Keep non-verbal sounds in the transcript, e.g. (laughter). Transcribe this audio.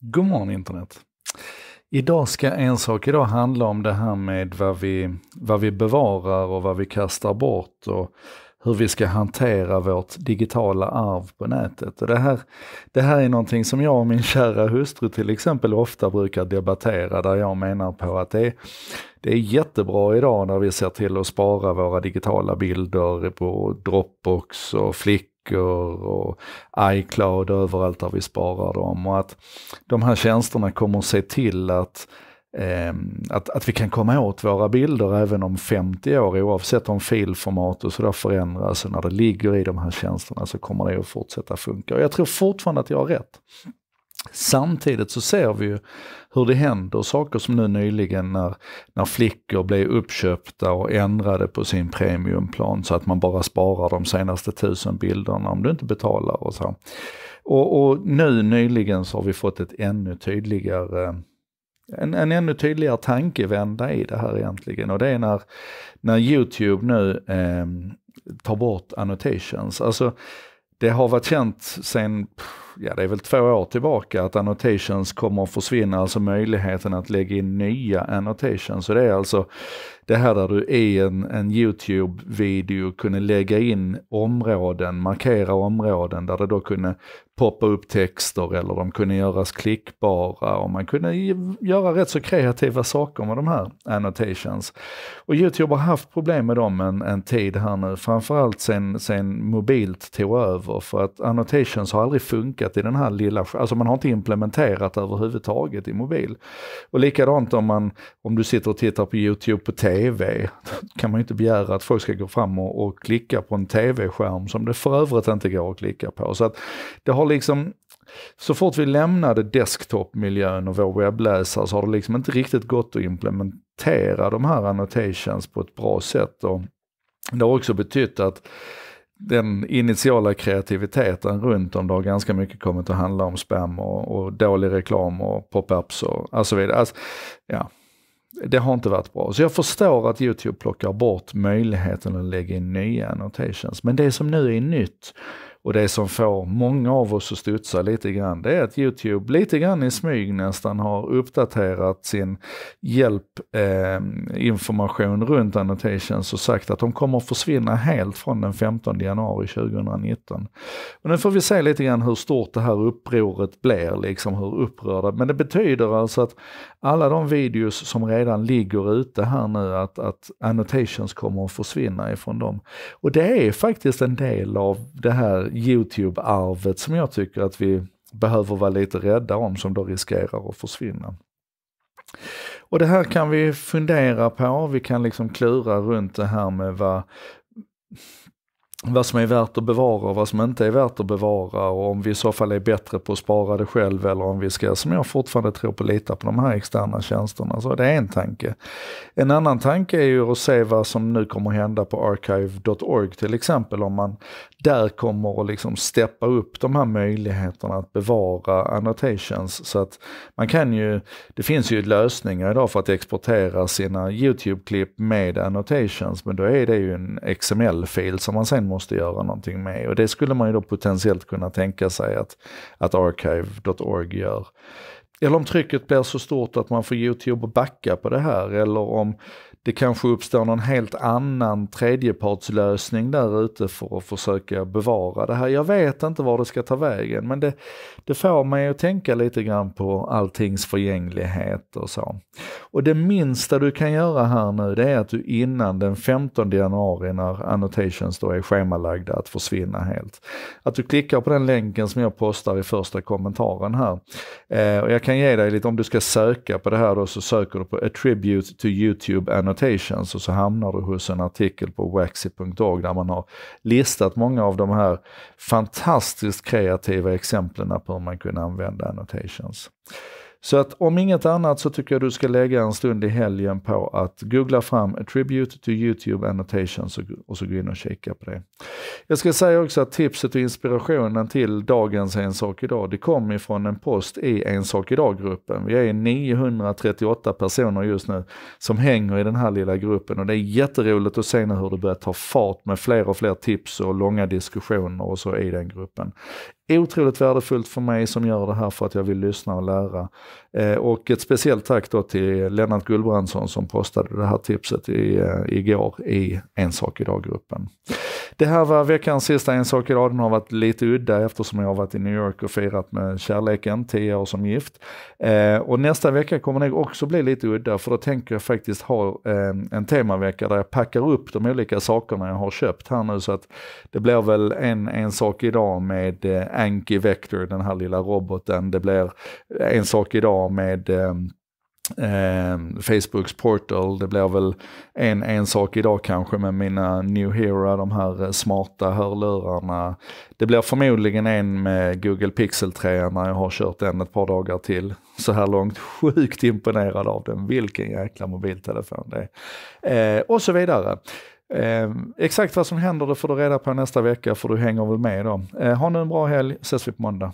God morgon internet! Idag ska en sak idag handla om det här med vad vi, vad vi bevarar och vad vi kastar bort och hur vi ska hantera vårt digitala arv på nätet. Och det, här, det här är någonting som jag och min kära hustru till exempel ofta brukar debattera där jag menar på att det är, det är jättebra idag när vi ser till att spara våra digitala bilder på Dropbox och Flick böcker och iCloud överallt där vi sparar dem. Och att de här tjänsterna kommer att se till att ehm, att, att vi kan komma åt våra bilder även om 50 år oavsett om filformat och sådär förändras. Och när det ligger i de här tjänsterna så kommer det att fortsätta funka. Och jag tror fortfarande att jag har rätt. Samtidigt så ser vi ju hur det händer saker som nu nyligen när, när flickor blev uppköpta och ändrade på sin premiumplan så att man bara sparar de senaste tusen bilderna om du inte betalar och så. Och, och nu nyligen så har vi fått ett ännu tydligare en, en ännu tydligare tankevända i det här egentligen och det är när, när Youtube nu eh, tar bort annotations. Alltså det har varit känt sen pff, ja det är väl två år tillbaka att annotations kommer att försvinna, alltså möjligheten att lägga in nya annotations. Så det är alltså det här där du i en, en Youtube-video kunde lägga in områden, markera områden där det då kunde poppa upp texter eller de kunde göras klickbara och man kunde göra rätt så kreativa saker med de här annotations. Och Youtube har haft problem med dem en, en tid här nu, framförallt sen, sen mobilt tog över för att annotations har aldrig funkat i den här lilla, alltså man har inte implementerat överhuvudtaget i mobil. Och likadant om man, om du sitter och tittar på Youtube på TV, (laughs) kan man ju inte begära att folk ska gå fram och, och klicka på en TV-skärm som det för övrigt inte går att klicka på. Så att det har liksom, så fort vi lämnade desktopmiljön och vår webbläsare så har det liksom inte riktigt gått att implementera de här annotations på ett bra sätt. Och det har också betytt att den initiala kreativiteten runt om det har ganska mycket kommit att handla om spam och, och dålig reklam och pop-ups och, och så alltså, vidare. Alltså, ja, det har inte varit bra. Så jag förstår att YouTube plockar bort möjligheten att lägga in nya annotations. Men det som nu är nytt och det som får många av oss att studsa lite grann, det är att Youtube lite grann i smyg nästan har uppdaterat sin hjälpinformation eh, runt annotations och sagt att de kommer försvinna helt från den 15 januari 2019. Och nu får vi se lite grann hur stort det här upproret blir, liksom hur upprörda. Men det betyder alltså att alla de videos som redan ligger ute här nu, att, att annotations kommer att försvinna ifrån dem. Och det är faktiskt en del av det här YouTube-arvet som jag tycker att vi behöver vara lite rädda om som då riskerar att försvinna. Och det här kan vi fundera på, vi kan liksom klura runt det här med vad, vad som är värt att bevara och vad som inte är värt att bevara och om vi i så fall är bättre på att spara det själv eller om vi ska, som jag fortfarande tror på, lita på de här externa tjänsterna. Så det är en tanke. En annan tanke är ju att se vad som nu kommer hända på archive.org till exempel om man där kommer att liksom steppa upp de här möjligheterna att bevara annotations. Så att man kan ju, det finns ju lösningar idag för att exportera sina YouTube-klipp med annotations men då är det ju en XML-fil som man sen måste göra någonting med. Och det skulle man ju då potentiellt kunna tänka sig att, att archive.org gör. Eller om trycket blir så stort att man får Youtube att backa på det här eller om det kanske uppstår någon helt annan tredjepartslösning där ute för att försöka bevara det här. Jag vet inte var det ska ta vägen men det, det får mig att tänka lite grann på alltings förgänglighet och så. Och det minsta du kan göra här nu det är att du innan den 15 januari när annotations då är schemalagda att försvinna helt. Att du klickar på den länken som jag postar i första kommentaren här. Eh, och jag kan ge dig lite, om du ska söka på det här då så söker du på attribute to YouTube annotations och så hamnar du hos en artikel på waxy.org där man har listat många av de här fantastiskt kreativa exemplen på hur man kunde använda annotations. Så att om inget annat så tycker jag du ska lägga en stund i helgen på att googla fram Attribute to YouTube Annotations och så gå in och kika på det. Jag ska säga också att tipset och inspirationen till dagens En sak idag, det kom ifrån en post i En sak idag-gruppen. Vi är 938 personer just nu som hänger i den här lilla gruppen och det är jätteroligt att se nu hur det börjar ta fart med fler och fler tips och långa diskussioner och så i den gruppen otroligt värdefullt för mig som gör det här för att jag vill lyssna och lära. Eh, och ett speciellt tack då till Lennart Gullbrandsson som postade det här tipset i, eh, igår i En sak idag-gruppen. Det här var veckans sista En sak idag. Den har varit lite udda eftersom jag har varit i New York och firat med kärleken, 10 år som gift. Eh, och nästa vecka kommer nog också bli lite udda för då tänker jag faktiskt ha eh, en temavecka där jag packar upp de olika sakerna jag har köpt här nu så att det blir väl en En sak idag med eh, Anki Vector, den här lilla roboten. Det blir en sak idag med Eh, Facebooks portal, det blir väl en, en sak idag kanske med mina New Hero, de här eh, smarta hörlurarna. Det blir förmodligen en med Google Pixel 3 när jag har kört den ett par dagar till. Så här långt sjukt imponerad av den, vilken jäkla mobiltelefon det är. Eh, och så vidare. Eh, exakt vad som händer det får du reda på nästa vecka för du hänger väl med då. Eh, ha nu en bra helg, ses vi på måndag.